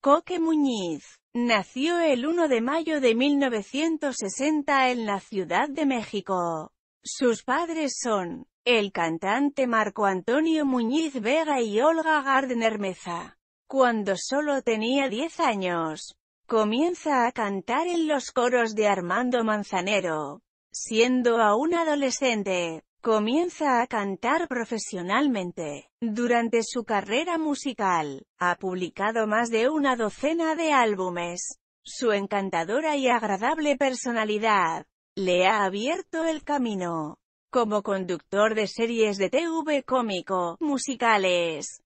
Coque Muñiz. Nació el 1 de mayo de 1960 en la Ciudad de México. Sus padres son, el cantante Marco Antonio Muñiz Vega y Olga Gardner Meza. Cuando solo tenía 10 años, comienza a cantar en los coros de Armando Manzanero. Siendo aún adolescente, Comienza a cantar profesionalmente. Durante su carrera musical, ha publicado más de una docena de álbumes. Su encantadora y agradable personalidad le ha abierto el camino como conductor de series de TV cómico, musicales,